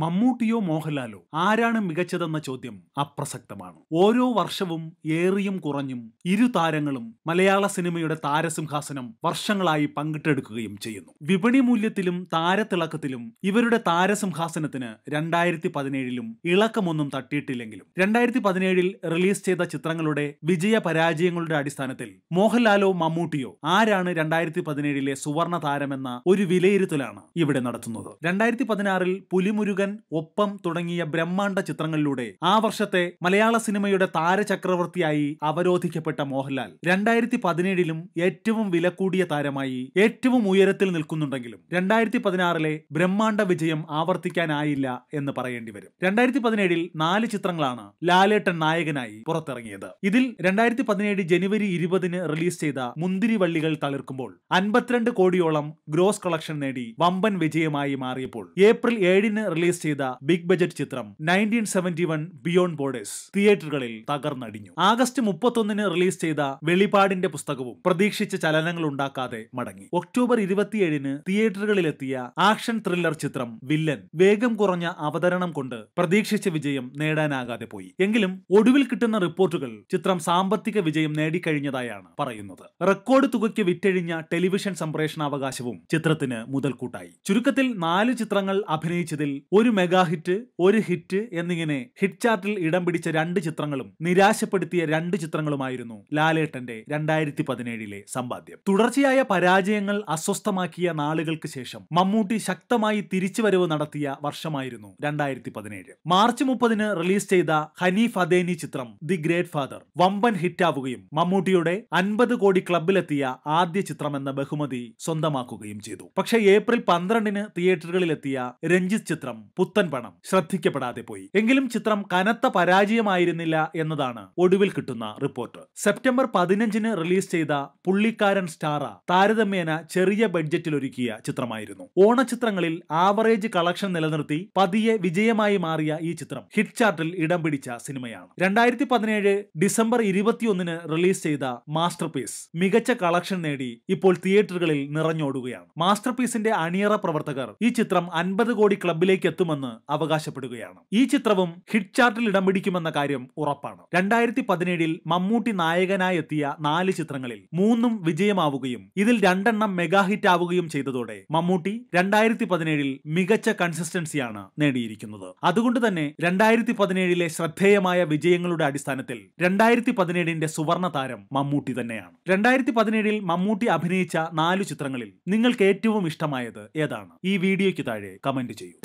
മമ്മൂട്ടിയോ മോഹൻലാലോ ആരാണ് മികച്ചതെന്ന ചോദ്യം അപ്രസക്തമാണ് ഓരോ വർഷവും ഏറിയും കുറഞ്ഞും ഇരു താരങ്ങളും മലയാള സിനിമയുടെ താരസിംഹാസനം വർഷങ്ങളായി പങ്കിട്ടെടുക്കുകയും ചെയ്യുന്നു വിപണി മൂല്യത്തിലും താരത്തിളക്കത്തിലും ഇവരുടെ താരസിംഹാസനത്തിന് രണ്ടായിരത്തി പതിനേഴിലും ഇളക്കമൊന്നും തട്ടിയിട്ടില്ലെങ്കിലും രണ്ടായിരത്തി പതിനേഴിൽ റിലീസ് ചെയ്ത ചിത്രങ്ങളുടെ വിജയ പരാജയങ്ങളുടെ അടിസ്ഥാനത്തിൽ മോഹൻലാലോ മമ്മൂട്ടിയോ ആരാണ് രണ്ടായിരത്തി പതിനേഴിലെ സുവർണ താരമെന്ന ഒരു വിലയിരുത്തലാണ് ഇവിടെ നടത്തുന്നത് രണ്ടായിരത്തി പതിനാറിൽ പുലിമുരുക ഒപ്പം തുടങ്ങിയ ബ്രഹ്മാണ്ഡ ചിത്രങ്ങളിലൂടെ ആ വർഷത്തെ മലയാള സിനിമയുടെ താരചക്രവർത്തിയായി അവരോധിക്കപ്പെട്ട മോഹൻലാൽ രണ്ടായിരത്തി പതിനേഴിലും ഏറ്റവും വില കൂടിയ താരമായി ഏറ്റവും ഉയരത്തിൽ നിൽക്കുന്നുണ്ടെങ്കിലും രണ്ടായിരത്തി പതിനാറിലെ ബ്രഹ്മാണ്ഡ വിജയം ആവർത്തിക്കാനായില്ല എന്ന് പറയേണ്ടി വരും രണ്ടായിരത്തി പതിനേഴിൽ നാല് ചിത്രങ്ങളാണ് ലാലേട്ടൻ നായകനായി പുറത്തിറങ്ങിയത് ഇതിൽ രണ്ടായിരത്തി പതിനേഴ് ജനുവരി ഇരുപതിന് റിലീസ് ചെയ്ത മുന്തിരി വള്ളികൾ തളിർക്കുമ്പോൾ അൻപത്തിരണ്ട് കോടിയോളം ഗ്രോസ് കളക്ഷൻ നേടി വമ്പൻ വിജയമായി മാറിയപ്പോൾ ഏപ്രിൽ ഏഴിന് റിലീസ് റിലീസ് ചെയ്ത ബിഗ് ബജറ്റ് ചിത്രം nineteen seventy one beyond borders തിയേറ്ററുകളിൽ തകർന്നടിഞ്ഞു ആഗസ്റ്റ് മുപ്പത്തൊന്നിന് റിലീസ് ചെയ്ത വെളിപാടിന്റെ പുസ്തകവും പ്രതീക്ഷിച്ച ചലനങ്ങൾ ഉണ്ടാക്കാതെ മടങ്ങി ഒക്ടോബർ ഇരുപത്തിയേഴിന് തിയേറ്ററുകളിലെത്തിയ ആക്ഷൻ ത്രില്ലർ ചിത്രം വില്ലൻ വേഗം കുറഞ്ഞ അവതരണം കൊണ്ട് പ്രതീക്ഷിച്ച വിജയം നേടാനാകാതെ പോയി എങ്കിലും ഒടുവിൽ കിട്ടുന്ന റിപ്പോർട്ടുകൾ ചിത്രം സാമ്പത്തിക വിജയം നേടിക്കഴിഞ്ഞതായാണ് പറയുന്നത് റെക്കോർഡ് തുകയ്ക്ക് വിറ്റഴിഞ്ഞ ടെലിവിഷൻ സംപ്രേഷണാവകാശവും ചിത്രത്തിന് മുതൽക്കൂട്ടായി ചുരുക്കത്തിൽ നാല് ചിത്രങ്ങൾ അഭിനയിച്ചതിൽ ഒരു മെഗാ ഹിറ്റ് ഒരു ഹിറ്റ് എന്നിങ്ങനെ ഹിറ്റ് ചാർട്ടിൽ ഇടം പിടിച്ച രണ്ട് ചിത്രങ്ങളും നിരാശപ്പെടുത്തിയ രണ്ട് ചിത്രങ്ങളുമായിരുന്നു ലാലേട്ടന്റെ രണ്ടായിരത്തി പതിനേഴിലെ സമ്പാദ്യം തുടർച്ചയായ പരാജയങ്ങൾ അസ്വസ്ഥമാക്കിയ നാളുകൾക്ക് ശേഷം മമ്മൂട്ടി ശക്തമായി തിരിച്ചുവരവ് നടത്തിയ വർഷമായിരുന്നു രണ്ടായിരത്തി പതിനേഴ് മാർച്ച് മുപ്പതിന് റിലീസ് ചെയ്ത ഹനീഫ് അദേനി ചിത്രം ദി ഗ്രേറ്റ് ഫാദർ വമ്പൻ ഹിറ്റാവുകയും മമ്മൂട്ടിയുടെ അൻപത് കോടി ക്ലബിലെത്തിയ ആദ്യ ചിത്രമെന്ന ബഹുമതി സ്വന്തമാക്കുകയും ചെയ്തു പക്ഷേ ഏപ്രിൽ പന്ത്രണ്ടിന് തിയേറ്ററുകളിലെത്തിയ രഞ്ജിത്ത് ചിത്രം പുത്തൻ പണം ശ്രദ്ധിക്കപ്പെടാതെ പോയി എങ്കിലും ചിത്രം കനത്ത പരാജയമായിരുന്നില്ല എന്നതാണ് ഒടുവിൽ കിട്ടുന്ന റിപ്പോർട്ട് സെപ്റ്റംബർ പതിനഞ്ചിന് റിലീസ് ചെയ്ത പുള്ളിക്കാരൻ സ്റ്റാറ താരതമ്യേന ചെറിയ ബഡ്ജറ്റിൽ ഒരുക്കിയ ചിത്രമായിരുന്നു ചിത്രങ്ങളിൽ ആവറേജ് കളക്ഷൻ നിലനിർത്തി പതിയെ വിജയമായി മാറിയ ഈ ചിത്രം ഹിറ്റ് ചാർട്ടിൽ ഇടം പിടിച്ച സിനിമയാണ് രണ്ടായിരത്തി പതിനേഴ് ഡിസംബർ ഇരുപത്തിയൊന്നിന് റിലീസ് ചെയ്ത മാസ്റ്റർ പീസ് മികച്ച കളക്ഷൻ നേടി ഇപ്പോൾ തിയേറ്ററുകളിൽ നിറഞ്ഞോടുകയാണ് മാസ്റ്റർ പീസിന്റെ അണിയറ പ്രവർത്തകർ ഈ ചിത്രം അൻപത് കോടി ക്ലബിലേക്ക് എത്തും എത്തുമെന്ന് അവകാശപ്പെടുകയാണ് ഈ ചിത്രവും ഹിറ്റ് ചാർട്ടിൽ ഇടം പിടിക്കുമെന്ന കാര്യം ഉറപ്പാണ് രണ്ടായിരത്തി പതിനേഴിൽ മമ്മൂട്ടി നായകനായി എത്തിയ നാല് ചിത്രങ്ങളിൽ മൂന്നും വിജയമാവുകയും ഇതിൽ രണ്ടെണ്ണം മെഗാ ഹിറ്റ് ആവുകയും ചെയ്തതോടെ മമ്മൂട്ടി രണ്ടായിരത്തി പതിനേഴിൽ മികച്ച കൺസിസ്റ്റൻസിയാണ് നേടിയിരിക്കുന്നത് അതുകൊണ്ട് തന്നെ രണ്ടായിരത്തി പതിനേഴിലെ ശ്രദ്ധേയമായ വിജയങ്ങളുടെ അടിസ്ഥാനത്തിൽ രണ്ടായിരത്തി പതിനേഴിന്റെ സുവർണ താരം മമ്മൂട്ടി തന്നെയാണ് രണ്ടായിരത്തി പതിനേഴിൽ മമ്മൂട്ടി അഭിനയിച്ച നാല് ചിത്രങ്ങളിൽ നിങ്ങൾക്ക് ഏറ്റവും ഇഷ്ടമായത് ഏതാണ് ഈ വീഡിയോയ്ക്ക് താഴെ കമന്റ് ചെയ്യൂ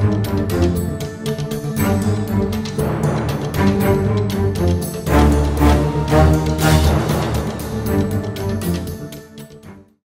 Thank you.